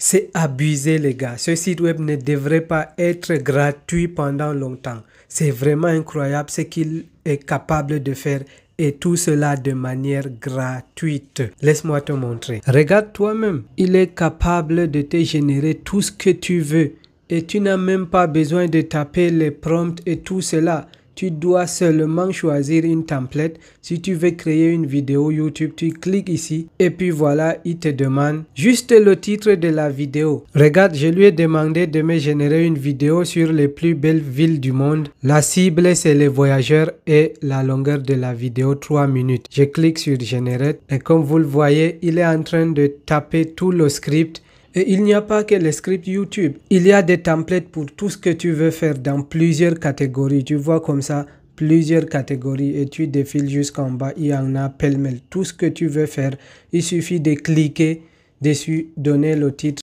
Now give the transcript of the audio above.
C'est abusé les gars. Ce site web ne devrait pas être gratuit pendant longtemps. C'est vraiment incroyable ce qu'il est capable de faire et tout cela de manière gratuite. Laisse-moi te montrer. Regarde toi-même. Il est capable de te générer tout ce que tu veux et tu n'as même pas besoin de taper les prompts et tout cela tu dois seulement choisir une template. Si tu veux créer une vidéo YouTube, tu cliques ici et puis voilà, il te demande juste le titre de la vidéo. Regarde, je lui ai demandé de me générer une vidéo sur les plus belles villes du monde. La cible, c'est les voyageurs et la longueur de la vidéo 3 minutes. Je clique sur générer. et comme vous le voyez, il est en train de taper tout le script il n'y a pas que les scripts YouTube. Il y a des templates pour tout ce que tu veux faire dans plusieurs catégories. Tu vois comme ça plusieurs catégories et tu défiles jusqu'en bas. Il y en a pêle-mêle. Tout ce que tu veux faire, il suffit de cliquer dessus, donner le titre.